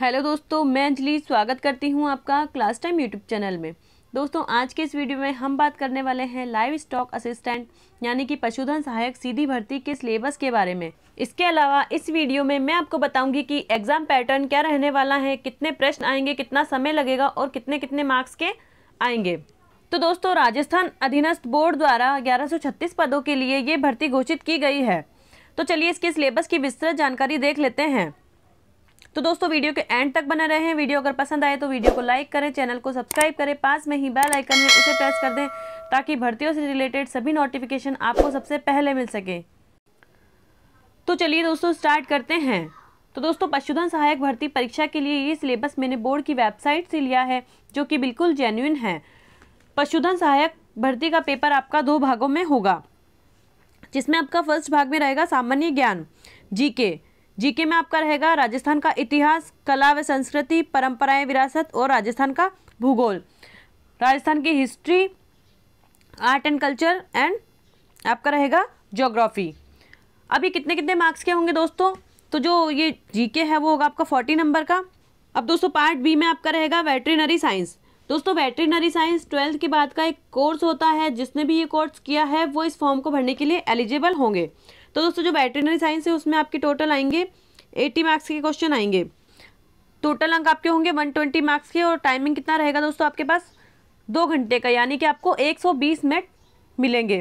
hello दोस्तों मैं अंजलि स्वागत करती हूँ आपका क्लास टाइम यूट्यूब चैनल में दोस्तों आज के इस वीडियो में हम बात करने वाले हैं लाइव स्टॉक असिस्टेंट यानी कि पशुधन सहायक सीधी भर्ती के सिलेबस के बारे में इसके अलावा इस वीडियो में मैं आपको बताऊंगी कि एग्ज़ाम पैटर्न क्या रहने वाला है कितने प्रश्न आएंगे कितना समय लगेगा और कितने कितने मार्क्स के आएंगे तो दोस्तों राजस्थान अधीनस्थ बोर्ड द्वारा ग्यारह पदों के लिए ये भर्ती घोषित की गई है तो चलिए इसके सिलेबस की विस्तृत जानकारी देख लेते हैं तो दोस्तों वीडियो के एंड तक बना रहे हैं वीडियो अगर पसंद आए तो वीडियो को लाइक करें चैनल को सब्सक्राइब करें पास में ही बेल आइकन है उसे प्रेस कर दें ताकि भर्तियों से रिलेटेड सभी नोटिफिकेशन आपको सबसे पहले मिल सके तो चलिए दोस्तों स्टार्ट करते हैं तो दोस्तों पशुधन सहायक भर्ती परीक्षा के लिए ये सिलेबस मैंने बोर्ड की वेबसाइट से लिया है जो कि बिल्कुल जेन्यून है पशुधन सहायक भर्ती का पेपर आपका दो भागों में होगा जिसमें आपका फर्स्ट भाग में रहेगा सामान्य ज्ञान जीके जीके में आपका रहेगा राजस्थान का इतिहास कला व संस्कृति परंपराएं विरासत और राजस्थान का भूगोल राजस्थान की history art and culture and आपका रहेगा जोग्राफी अभी कितने कितने मार्क्स के होंगे दोस्तों तो जो ये जीके है वो होगा आपका फोर्टी नंबर का अब दोस्तों पार्ट बी में आपका रहेगा वेटरीनरी साइंस दोस्तों वेटरीनरी साइंस ट्वेल्थ के बाद का एक कोर्स होता है जिसने भी ये कोर्स किया है वो इस फॉर्म को भरने के लिए एलिजिबल होंगे तो दोस्तों जो वेटरनरी साइंस है उसमें आपके टोटल आएंगे एटी मार्क्स के क्वेश्चन आएंगे टोटल अंक आपके होंगे वन ट्वेंटी मार्क्स के और टाइमिंग कितना रहेगा दोस्तों आपके पास दो घंटे का यानी कि आपको एक सौ बीस मिनट मिलेंगे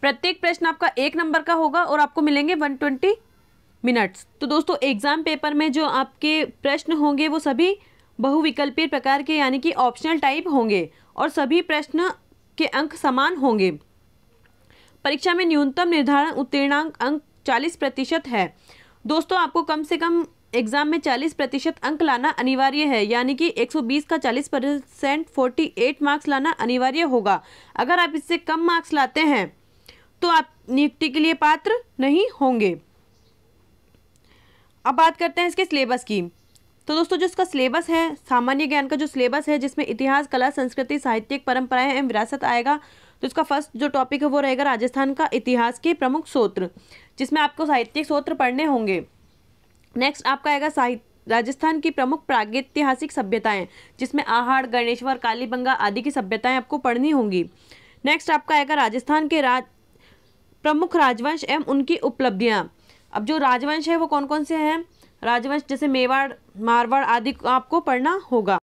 प्रत्येक प्रश्न आपका एक नंबर का होगा और आपको मिलेंगे वन ट्वेंटी मिनट्स तो दोस्तों एग्ज़ाम पेपर में जो आपके प्रश्न होंगे वो सभी बहुविकल्पीय प्रकार के यानी कि ऑप्शनल टाइप होंगे और सभी प्रश्न के अंक समान होंगे परीक्षा में न्यूनतम निर्धारण उत्तीर्णांक अंक चालीस प्रतिशत है दोस्तों आपको कम से कम एग्जाम में 40 प्रतिशत अंक लाना अनिवार्य है यानी कि 120 का 40 परसेंट फोर्टी मार्क्स लाना अनिवार्य होगा अगर आप इससे कम मार्क्स लाते हैं तो आप नियुक्ति के लिए पात्र नहीं होंगे अब बात करते हैं इसके सिलेबस की तो दोस्तों जो इसका सिलेबस है सामान्य ज्ञान का जो सिलेबस है जिसमें इतिहास कला संस्कृति साहित्यिक परंपराएं एवं विरासत आएगा तो इसका फर्स्ट जो टॉपिक है वो रहेगा राजस्थान का इतिहास के प्रमुख सूत्र जिसमें आपको साहित्यिक सूत्र पढ़ने होंगे नेक्स्ट आपका आएगा साहित्य राजस्थान की प्रमुख प्रागैतिहासिक सभ्यताएं जिसमें आहाड़ गणेश्वर कालीबंगा आदि की सभ्यताएं आपको पढ़नी होंगी नेक्स्ट आपका आएगा राजस्थान के राज प्रमुख राजवंश एवं उनकी उपलब्धियां अब जो राजवंश है वो कौन कौन से हैं राजवंश जैसे मेवाड़ मारवाड़ आदि आपको पढ़ना होगा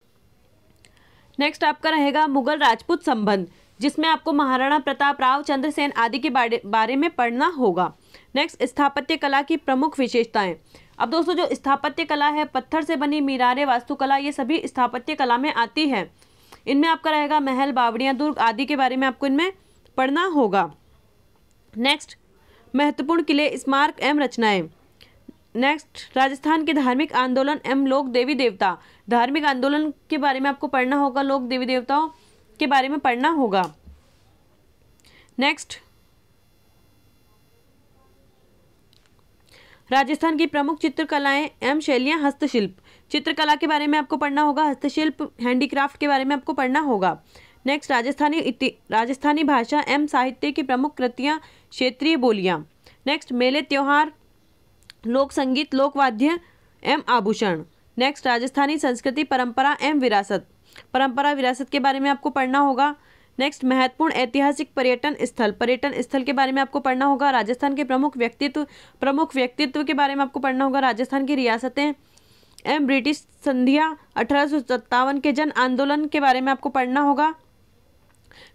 नेक्स्ट आपका रहेगा मुगल राजपूत संबंध जिसमें आपको महाराणा प्रताप राव चंद्रसेन आदि के बारे, बारे में पढ़ना होगा नेक्स्ट स्थापत्य कला की प्रमुख विशेषताएं अब दोस्तों जो स्थापत्य कला है पत्थर से बनी मीरारे वास्तुकला ये सभी स्थापत्य कला में आती है इनमें आपका रहेगा महल बावड़ियाँ दुर्ग आदि के बारे में आपको इनमें पढ़ना होगा नेक्स्ट महत्वपूर्ण किले स्मारक एवं रचनाएं नेक्स्ट राजस्थान के धार्मिक आंदोलन एवं लोक देवी देवता धार्मिक आंदोलन के बारे में आपको पढ़ना होगा लोक देवी देवताओं के बारे में पढ़ना होगा नेक्स्ट राजस्थान की प्रमुख चित्रकलाएं एवं शैलियां हस्तशिल्प चित्रकला के बारे में आपको पढ़ना होगा हस्तशिल्प हैंडीक्राफ्ट के बारे में आपको पढ़ना होगा नेक्स्ट राजस्थानी राजस्थानी भाषा एवं साहित्य की प्रमुख कृतियाँ क्षेत्रीय बोलियाँ नेक्स्ट मेले त्यौहार लोक संगीत लोकवाद्य एम आभूषण नेक्स्ट राजस्थानी संस्कृति परंपरा एम विरासत परंपरा विरासत के बारे में आपको पढ़ना होगा नेक्स्ट महत्वपूर्ण ऐतिहासिक पर्यटन स्थल पर्यटन स्थल के बारे में आपको पढ़ना होगा राजस्थान के प्रमुख व्यक्तित्व प्रमुख व्यक्तित्व के बारे में आपको पढ़ना होगा राजस्थान की रियासतें एम ब्रिटिश संधिया अठारह के जन आंदोलन के बारे में आपको पढ़ना होगा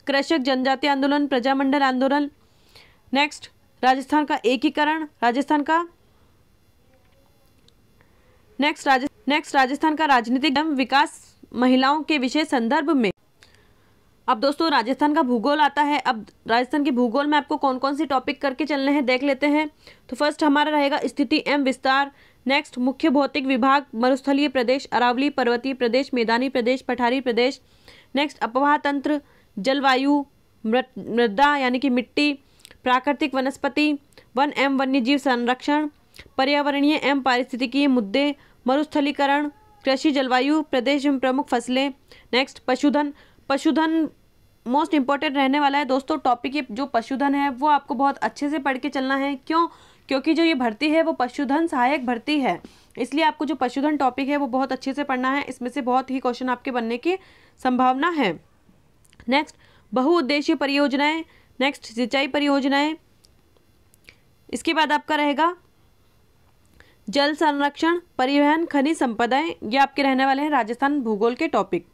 कृषक जनजाति आंदोलन प्रजामंडल आंदोलन नेक्स्ट राजस्थान का एकीकरण राजस्थान का नेक्स्ट राजस्थान नेक्स्ट राजस्थान का राजनीतिक एवं विकास महिलाओं के विषय संदर्भ में अब दोस्तों राजस्थान का भूगोल आता है अब राजस्थान के भूगोल में आपको कौन कौन से टॉपिक करके चलने हैं देख लेते हैं तो फर्स्ट हमारा रहेगा स्थिति एवं विस्तार नेक्स्ट मुख्य भौतिक विभाग मरुस्थलीय प्रदेश अरावली पर्वतीय प्रदेश मैदानी प्रदेश पठारी प्रदेश नेक्स्ट अपवाह तंत्र जलवायु मृदा यानी कि मिट्टी प्राकृतिक वनस्पति वन एवं वन्यजीव संरक्षण पर्यावरणीय एवं पारिस्थितिकीय मुद्दे मरुस्थलीकरण कृषि जलवायु प्रदेश में प्रमुख फसलें नेक्स्ट पशुधन पशुधन मोस्ट इम्पॉर्टेंट रहने वाला है दोस्तों टॉपिक ये जो पशुधन है वो आपको बहुत अच्छे से पढ़ के चलना है क्यों क्योंकि जो ये भर्ती है वो पशुधन सहायक भर्ती है इसलिए आपको जो पशुधन टॉपिक है वो बहुत अच्छे से पढ़ना है इसमें से बहुत ही क्वेश्चन आपके बनने की संभावना है नेक्स्ट बहुउद्देशीय परियोजनाएं नेक्स्ट सिंचाई परियोजनाएं इसके बाद आपका रहेगा जल संरक्षण परिवहन खनिज संपदाएं ये आपके रहने वाले हैं राजस्थान भूगोल के टॉपिक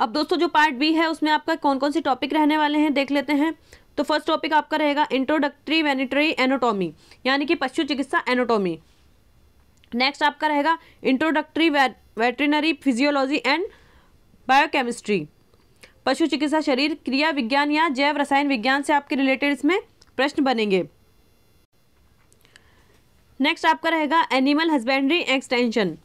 अब दोस्तों जो पार्ट बी है उसमें आपका कौन कौन से टॉपिक रहने वाले हैं देख लेते हैं तो फर्स्ट टॉपिक आपका रहेगा इंट्रोडक्टरी वेनिटरी एनोटॉमी यानी कि पशु चिकित्सा एनोटॉमी नेक्स्ट आपका रहेगा introductory veterinary physiology and biochemistry पशु चिकित्सा शरीर क्रिया विज्ञान या जैव रसायन विज्ञान से आपके रिलेटेड इसमें प्रश्न बनेंगे नेक्स्ट आपका रहेगा एनिमल हस्बेंड्री एक्सटेंशन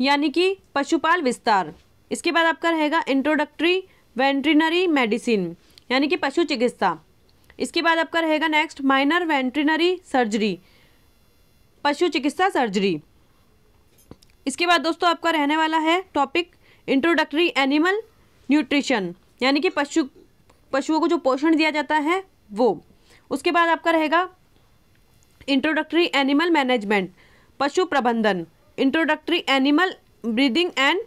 यानी कि पशुपाल विस्तार इसके बाद आपका रहेगा इंट्रोडक्टरी वेंट्रिनरी मेडिसिन यानी कि पशु चिकित्सा इसके बाद आपका रहेगा नेक्स्ट माइनर वेंट्रिनरी सर्जरी पशु चिकित्सा सर्जरी इसके बाद दोस्तों आपका रहने वाला है टॉपिक इंट्रोडक्टरी एनिमल न्यूट्रिशन यानी कि पशु पशुओं को जो पोषण दिया जाता है वो उसके बाद आपका रहेगा इंट्रोडक्टरी एनिमल मैनेजमेंट पशु प्रबंधन introductory animal breeding and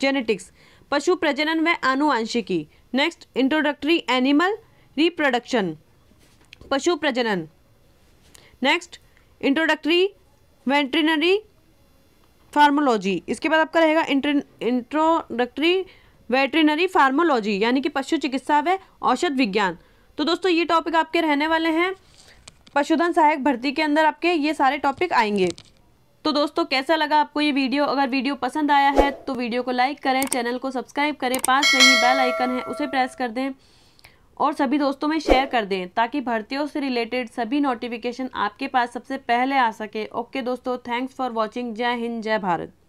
genetics पशु प्रजनन व आनुवंशिकी नेक्स्ट इंट्रोडक्टरी एनिमल रिप्रोडक्शन पशु प्रजनन नेक्स्ट इंट्रोडक्टरी वेटरिनरी फार्मोलॉजी इसके बाद आपका रहेगा इंट्रोडक्टरी वेटरिनरी फार्मोलॉजी यानी कि पशु चिकित्सा व औषध विज्ञान तो दोस्तों ये टॉपिक आपके रहने वाले हैं पशुधन सहायक भर्ती के अंदर आपके ये सारे टॉपिक आएंगे तो दोस्तों कैसा लगा आपको ये वीडियो अगर वीडियो पसंद आया है तो वीडियो को लाइक करें चैनल को सब्सक्राइब करें पास में ही बेल आइकन है उसे प्रेस कर दें और सभी दोस्तों में शेयर कर दें ताकि भर्तियों से रिलेटेड सभी नोटिफिकेशन आपके पास सबसे पहले आ सके ओके दोस्तों थैंक्स फॉर वॉचिंग जय हिंद जय भारत